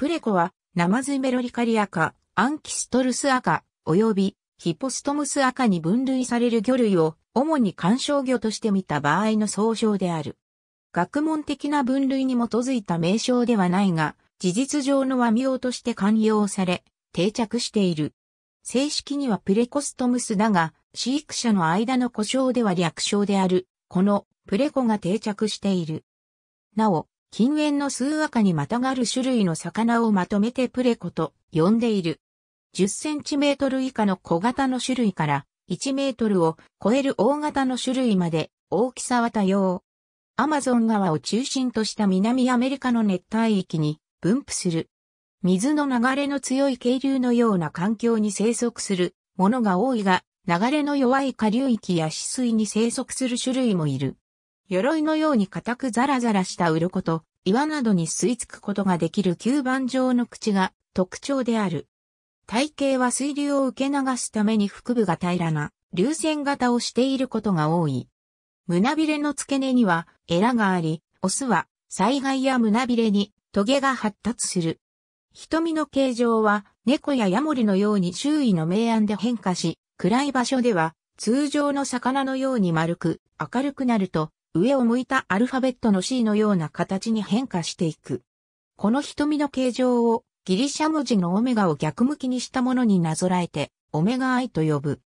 プレコは、ナマズメロリカリア科、アンキストルスアカ、及びヒポストムスアカに分類される魚類を、主に観賞魚として見た場合の総称である。学問的な分類に基づいた名称ではないが、事実上の和名として寛容され、定着している。正式にはプレコストムスだが、飼育者の間の故障では略称である、このプレコが定着している。なお、近縁の数赤にまたがる種類の魚をまとめてプレコと呼んでいる。10センチメートル以下の小型の種類から1メートルを超える大型の種類まで大きさは多様。アマゾン川を中心とした南アメリカの熱帯域に分布する。水の流れの強い渓流のような環境に生息するものが多いが、流れの弱い下流域や止水に生息する種類もいる。鎧のように固くザラザラした鱗と岩などに吸い付くことができる吸盤状の口が特徴である。体型は水流を受け流すために腹部が平らな流線型をしていることが多い。胸びれの付け根にはエラがあり、オスは災害や胸びれにトゲが発達する。瞳の形状は猫やヤモリのように周囲の明暗で変化し、暗い場所では通常の魚のように丸く明るくなると上を向いたアルファベットの C のような形に変化していく。この瞳の形状をギリシャ文字のオメガを逆向きにしたものになぞらえて、オメガイと呼ぶ。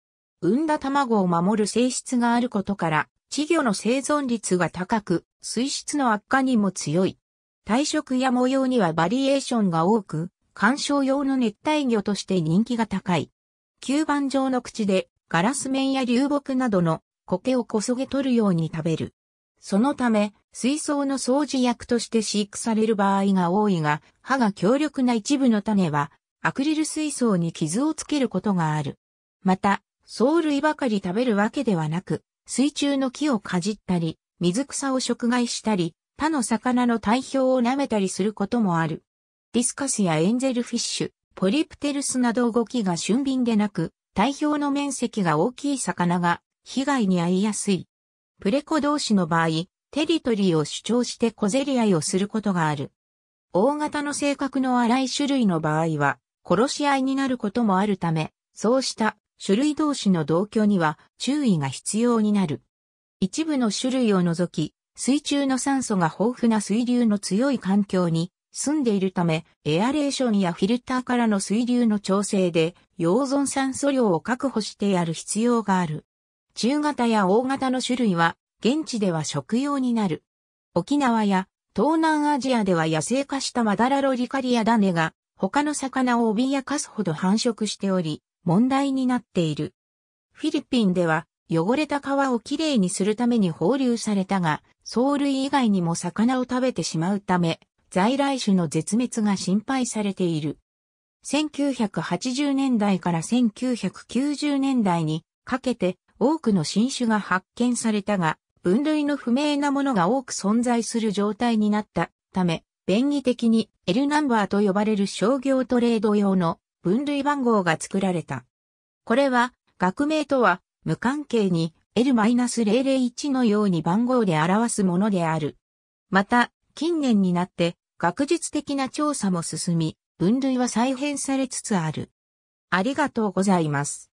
産んだ卵を守る性質があることから、稚魚の生存率が高く、水質の悪化にも強い。体色や模様にはバリエーションが多く、観賞用の熱帯魚として人気が高い。吸盤状の口で、ガラス面や流木などの苔をこそげ取るように食べる。そのため、水槽の掃除役として飼育される場合が多いが、歯が強力な一部の種は、アクリル水槽に傷をつけることがある。また、藻類ばかり食べるわけではなく、水中の木をかじったり、水草を食害したり、他の魚の体表を舐めたりすることもある。ディスカスやエンゼルフィッシュ、ポリプテルスなど動きが俊敏でなく、体表の面積が大きい魚が被害に遭いやすい。プレコ同士の場合、テリトリーを主張して小競り合いをすることがある。大型の性格の荒い種類の場合は、殺し合いになることもあるため、そうした種類同士の同居には注意が必要になる。一部の種類を除き、水中の酸素が豊富な水流の強い環境に住んでいるため、エアレーションやフィルターからの水流の調整で、溶存酸素量を確保してやる必要がある。中型や大型の種類は、現地では食用になる。沖縄や東南アジアでは野生化したマダラロリカリアダネが他の魚を脅かすほど繁殖しており、問題になっている。フィリピンでは汚れた皮をきれいにするために放流されたが、藻類以外にも魚を食べてしまうため、在来種の絶滅が心配されている。1980年代から1990年代にかけて多くの新種が発見されたが、分類の不明なものが多く存在する状態になったため、便宜的に L ナンバーと呼ばれる商業トレード用の分類番号が作られた。これは、学名とは無関係に L-001 のように番号で表すものである。また、近年になって学術的な調査も進み、分類は再編されつつある。ありがとうございます。